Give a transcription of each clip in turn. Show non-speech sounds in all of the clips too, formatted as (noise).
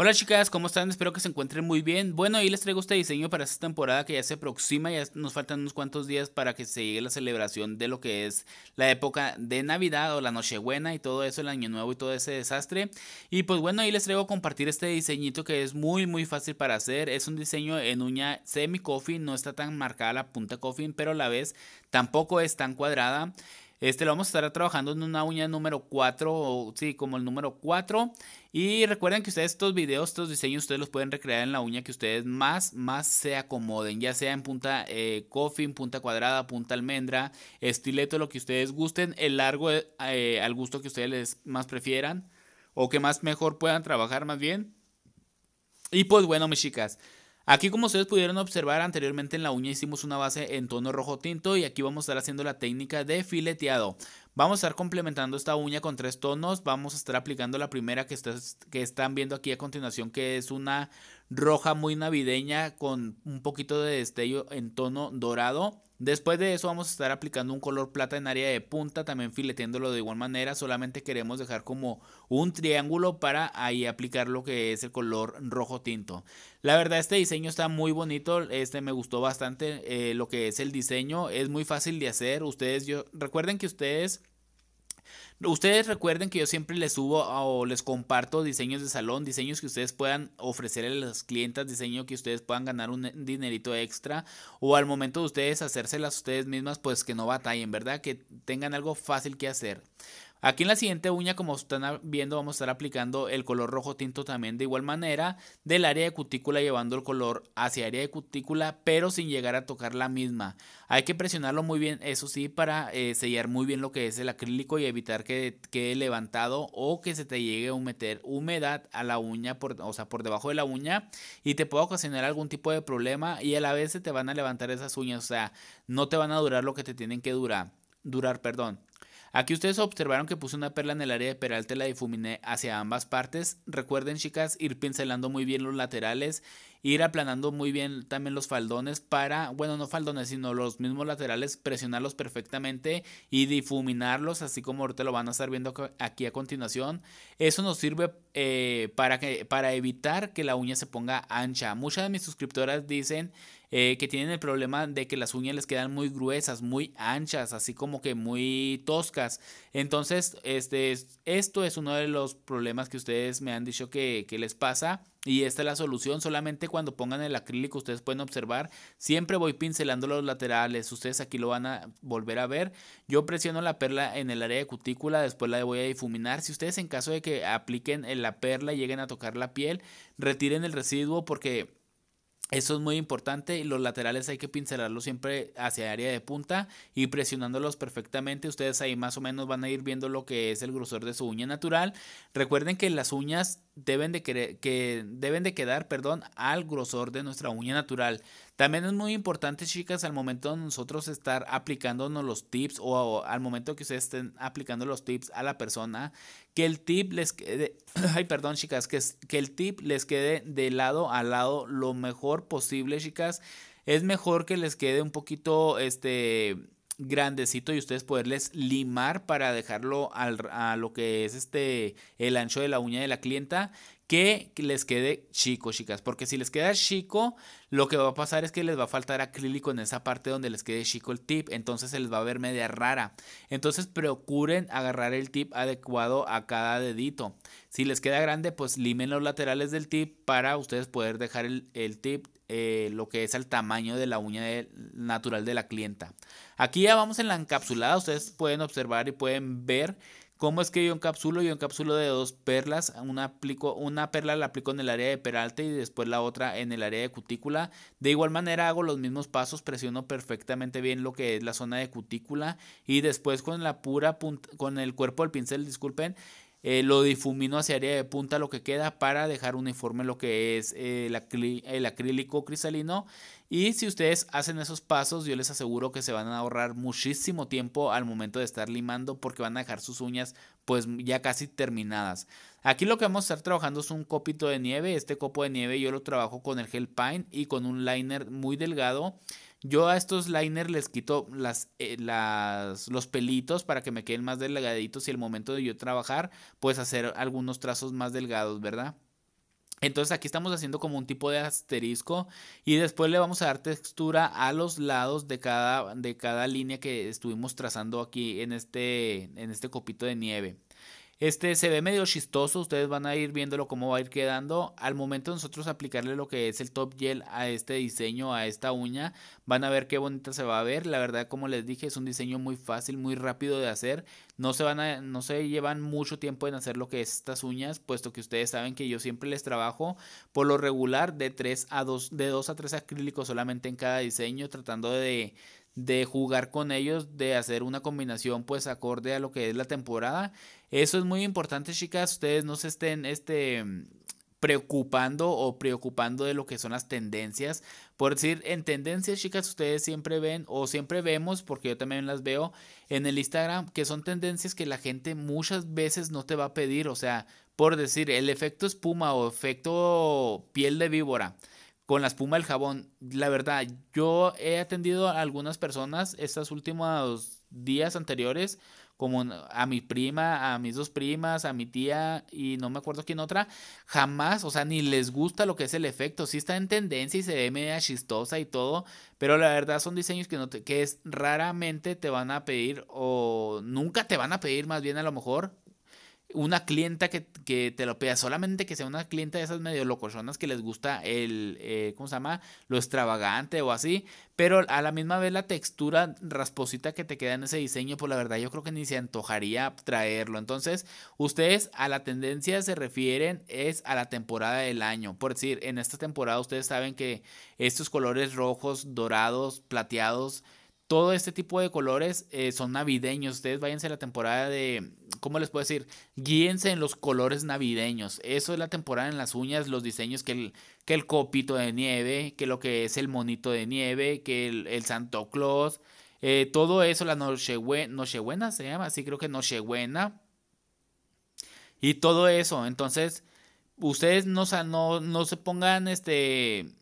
Hola chicas, ¿cómo están? Espero que se encuentren muy bien. Bueno, hoy les traigo este diseño para esta temporada que ya se aproxima, ya nos faltan unos cuantos días para que se llegue la celebración de lo que es la época de Navidad o la Nochebuena y todo eso, el Año Nuevo y todo ese desastre. Y pues bueno, ahí les traigo a compartir este diseñito que es muy muy fácil para hacer. Es un diseño en uña semi coffin, no está tan marcada la punta coffin, pero a la vez tampoco es tan cuadrada. Este lo vamos a estar trabajando en una uña número 4, o, sí, como el número 4. Y recuerden que ustedes estos videos, estos diseños, ustedes los pueden recrear en la uña que ustedes más, más se acomoden, ya sea en punta eh, coffin, punta cuadrada, punta almendra, estileto, lo que ustedes gusten, el largo eh, eh, al gusto que ustedes más prefieran o que más mejor puedan trabajar más bien. Y pues bueno, mis chicas. Aquí como ustedes pudieron observar anteriormente en la uña hicimos una base en tono rojo tinto y aquí vamos a estar haciendo la técnica de fileteado. Vamos a estar complementando esta uña con tres tonos, vamos a estar aplicando la primera que, que están viendo aquí a continuación que es una roja muy navideña con un poquito de destello en tono dorado. Después de eso vamos a estar aplicando un color plata en área de punta, también fileteándolo de igual manera, solamente queremos dejar como un triángulo para ahí aplicar lo que es el color rojo tinto. La verdad este diseño está muy bonito, este me gustó bastante eh, lo que es el diseño, es muy fácil de hacer, ustedes, yo, recuerden que ustedes Ustedes recuerden que yo siempre les subo o les comparto diseños de salón, diseños que ustedes puedan ofrecer a las clientas diseño que ustedes puedan ganar un dinerito extra o al momento de ustedes hacérselas ustedes mismas, pues que no batallen, ¿verdad? Que tengan algo fácil que hacer. Aquí en la siguiente uña, como están viendo, vamos a estar aplicando el color rojo tinto también de igual manera del área de cutícula llevando el color hacia área de cutícula, pero sin llegar a tocar la misma. Hay que presionarlo muy bien, eso sí, para eh, sellar muy bien lo que es el acrílico y evitar que quede levantado o que se te llegue a meter humedad a la uña, por, o sea, por debajo de la uña y te pueda ocasionar algún tipo de problema y a la vez se te van a levantar esas uñas, o sea, no te van a durar lo que te tienen que durar durar, perdón. Aquí ustedes observaron que puse una perla en el área de peralte, la difuminé hacia ambas partes. Recuerden chicas ir pincelando muy bien los laterales, ir aplanando muy bien también los faldones para, bueno no faldones sino los mismos laterales, presionarlos perfectamente y difuminarlos así como ahorita lo van a estar viendo aquí a continuación. Eso nos sirve eh, para, que, para evitar que la uña se ponga ancha. Muchas de mis suscriptoras dicen eh, que tienen el problema de que las uñas les quedan muy gruesas, muy anchas, así como que muy toscas. Entonces, este, esto es uno de los problemas que ustedes me han dicho que, que les pasa. Y esta es la solución, solamente cuando pongan el acrílico ustedes pueden observar, siempre voy pincelando los laterales, ustedes aquí lo van a volver a ver, yo presiono la perla en el área de cutícula, después la voy a difuminar, si ustedes en caso de que apliquen la perla y lleguen a tocar la piel, retiren el residuo porque eso es muy importante y los laterales hay que pincelarlos siempre hacia área de punta y presionándolos perfectamente. Ustedes ahí más o menos van a ir viendo lo que es el grosor de su uña natural. Recuerden que las uñas deben de, deben de quedar perdón, al grosor de nuestra uña natural. También es muy importante, chicas, al momento de nosotros estar aplicándonos los tips o, al momento que ustedes estén aplicando los tips a la persona, que el tip les quede, (clears throat) ay, perdón, chicas, que el tip les quede de lado a lado lo mejor posible, chicas. Es mejor que les quede un poquito, este, grandecito y ustedes poderles limar para dejarlo al, a lo que es este el ancho de la uña de la clienta que les quede chico, chicas. Porque si les queda chico, lo que va a pasar es que les va a faltar acrílico en esa parte donde les quede chico el tip. Entonces se les va a ver media rara. Entonces procuren agarrar el tip adecuado a cada dedito. Si les queda grande, pues limen los laterales del tip para ustedes poder dejar el, tip eh, lo que es el tamaño de la uña natural de la clienta. Aquí ya vamos en la encapsulada. Ustedes pueden observar y pueden ver ¿Cómo es que yo encapsulo? Yo encapsulo de dos perlas, una, una perla la aplico en el área de peralte y después la otra en el área de cutícula. De igual manera hago los mismos pasos, presiono perfectamente bien lo que es la zona de cutícula y después con la pura con el cuerpo del pincel, disculpen, eh, lo difumino hacia área de punta lo que queda para dejar uniforme lo que es eh, el, acrílico cristalino y si ustedes hacen esos pasos yo les aseguro que se van a ahorrar muchísimo tiempo al momento de estar limando porque van a dejar sus uñas pues ya casi terminadas aquí lo que vamos a estar trabajando es un copito de nieve este copo de nieve yo lo trabajo con el gel pine y con un liner muy delgado yo a estos liners les quito eh, las, los pelitos para que me queden más delgaditos y el momento de yo trabajar, pues hacer algunos trazos más delgados, ¿verdad? Entonces aquí estamos haciendo como un tipo de asterisco y después le vamos a dar textura a los lados de cada, de cada línea que estuvimos trazando aquí en este, en este copito de nieve. Este se ve medio chistoso, ustedes van a ir viéndolo cómo va a ir quedando. Al momento de nosotros aplicarle lo que es el top gel a este diseño, a esta uña, van a ver qué bonita se va a ver. La verdad, como les dije, es un diseño muy fácil, muy rápido de hacer. No se van a, no se llevan mucho tiempo en hacer lo que es estas uñas, puesto que ustedes saben que yo siempre les trabajo por lo regular de 3 a 2, de 2 a 3 acrílicos solamente en cada diseño, tratando de de jugar con ellos, de hacer una combinación pues acorde a lo que es la temporada. Eso es muy importante, chicas. Ustedes no se estén este, preocupando o preocupando de lo que son las tendencias. Por decir, en tendencias, chicas, ustedes siempre ven o siempre vemos, porque yo también las veo en el Instagram, que son tendencias que la gente muchas veces no te va a pedir. O sea, por decir, el efecto espuma o efecto piel de víbora con la espuma del jabón. La verdad, yo he atendido a algunas personas estos últimos días anteriores, como a mi prima, a mis dos primas, a mi tía y no me acuerdo quién otra, jamás, o sea, ni les gusta lo que es el efecto. Sí está en tendencia y se ve media chistosa y todo, pero la verdad son diseños que, no te, que es raramente te van a pedir o nunca te van a pedir más bien a lo mejor una clienta que, te lo pida, solamente que sea una clienta de esas medio locochonas que les gusta el, eh, ¿cómo se llama? Lo extravagante o así, pero a la misma vez la textura rasposita que te queda en ese diseño, por pues la verdad yo creo que ni se antojaría traerlo. Entonces, ustedes a la tendencia se refieren es a la temporada del año. Por decir, en esta temporada ustedes saben que estos colores rojos, dorados, plateados, todo este tipo de colores eh, son navideños. Ustedes váyanse a la temporada de, ¿cómo les puedo decir? Guíense en los colores navideños. Eso es la temporada en las uñas, los diseños que el, que el copito de nieve, que lo que es el monito de nieve, que el, Santo Claus, eh, todo eso, la Nochebuena, Nochebuena se llama, sí creo que Nochebuena. Y todo eso, entonces, ustedes no, no, no se pongan este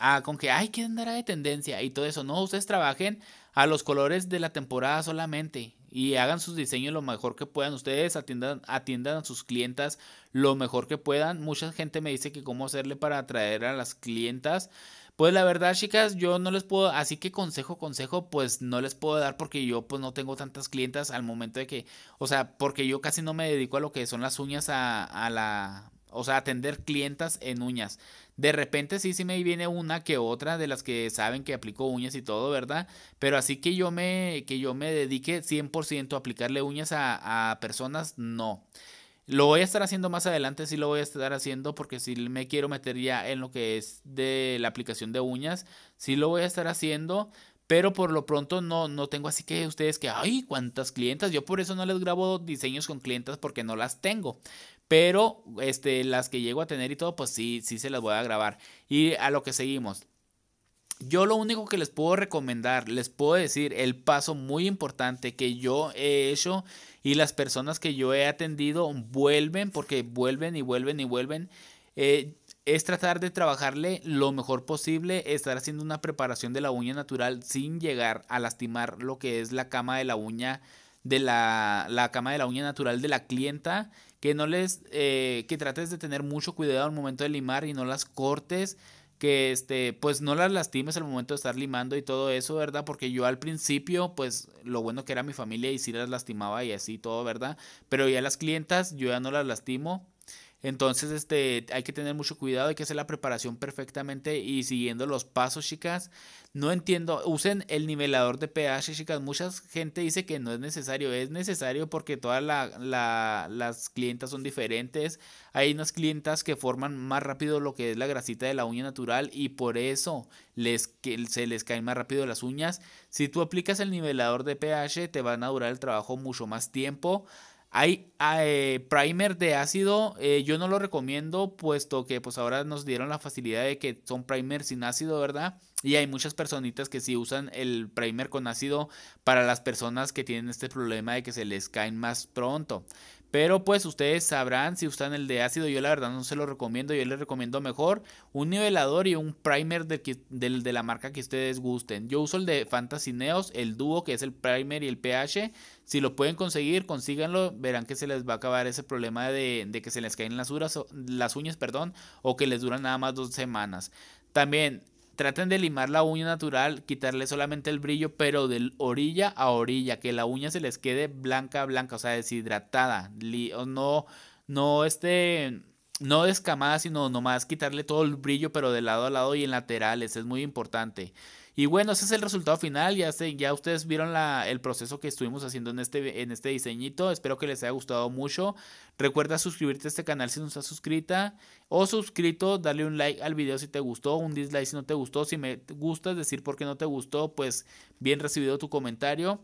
Ah, con que, hay que a de tendencia y todo eso. No, ustedes trabajen a los colores de la temporada solamente y hagan sus diseños lo mejor que puedan. Ustedes atiendan, atiendan a sus clientas lo mejor que puedan. Mucha gente me dice que cómo hacerle para atraer a las clientas. Pues la verdad, chicas, yo no les puedo, así que consejo, consejo, pues no les puedo dar porque yo pues no tengo tantas clientas al momento de que, o sea, porque yo casi no me dedico a lo que son las uñas a, a la, o sea, atender clientas en uñas. De repente sí, sí me viene una que otra de las que saben que aplico uñas y todo, ¿verdad? Pero así que yo me, que yo me dedique 100% a aplicarle uñas a, personas, no. Lo voy a estar haciendo más adelante, sí lo voy a estar haciendo porque si me quiero meter ya en lo que es de la aplicación de uñas, sí lo voy a estar haciendo, pero por lo pronto no, no tengo así que ustedes que, ay, cuántas clientas, yo por eso no les grabo diseños con clientas porque no las tengo. Pero este, las que llego a tener y todo, pues sí, sí se las voy a grabar. Y a lo que seguimos. Yo lo único que les puedo recomendar, les puedo decir el paso muy importante que yo he hecho y las personas que yo he atendido vuelven porque vuelven y vuelven y vuelven. Eh, es tratar de trabajarle lo mejor posible, estar haciendo una preparación de la uña natural sin llegar a lastimar lo que es la cama de la uña de la, cama de la uña natural de la clienta, que no les, eh, que trates de tener mucho cuidado al momento de limar y no las cortes, que este, pues no las lastimes al momento de estar limando y todo eso, ¿verdad? Porque yo al principio, pues lo bueno que era mi familia y sí las lastimaba y así todo, ¿verdad? Pero ya las clientas yo ya no las lastimo entonces, este, hay que tener mucho cuidado, hay que hacer la preparación perfectamente y siguiendo los pasos, chicas. No entiendo, usen el nivelador de pH, chicas. Mucha gente dice que no es necesario, es necesario porque todas las clientas son diferentes. Hay unas clientas que forman más rápido lo que es la grasita de la uña natural y por eso les, se les caen más rápido las uñas. Si tú aplicas el nivelador de pH, te van a durar el trabajo mucho más tiempo. Hay primer de ácido, eh, yo no lo recomiendo, puesto que pues ahora nos dieron la facilidad de que son primer sin ácido, ¿verdad? Y hay muchas personitas que sí usan el primer con ácido para las personas que tienen este problema de que se les caen más pronto. Pero pues ustedes sabrán si usan el de ácido. Yo la verdad no se lo recomiendo. Yo les recomiendo mejor un nivelador y un primer de, la marca que ustedes gusten. Yo uso el de Fantasy Neos, el dúo que es el primer y el pH. Si lo pueden conseguir, consíganlo. Verán que se les va a acabar ese problema de, que se les caen las, las uñas perdón, o que les duran nada más dos semanas. También traten de limar la uña natural, quitarle solamente el brillo, pero de orilla a orilla, que la uña se les quede blanca, blanca, o sea, deshidratada, no, no esté no descamada, sino nomás quitarle todo el brillo, pero de lado a lado y en laterales, es muy importante. Y bueno, ese es el resultado final. Ya, ya ustedes vieron el proceso que estuvimos haciendo en este, en este diseñito. Espero que les haya gustado mucho. Recuerda suscribirte a este canal si no estás suscrita o suscrito, darle un like al video si te gustó, un dislike si no te gustó. Si me gusta decir por qué no te gustó, pues bien recibido tu comentario.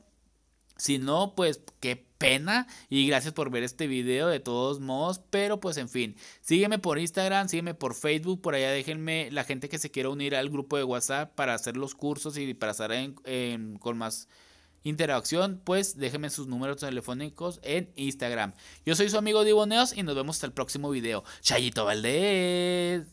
Si no, pues qué pena. Y gracias por ver este video de todos modos. Pero pues en fin, sígueme por Instagram, sígueme por Facebook. Por allá déjenme la gente que se quiera unir al grupo de WhatsApp para hacer los cursos y para estar con más interacción. Pues déjenme sus números telefónicos en Instagram. Yo soy su amigo Diboneos y nos vemos hasta el próximo video. Chayito Valdés.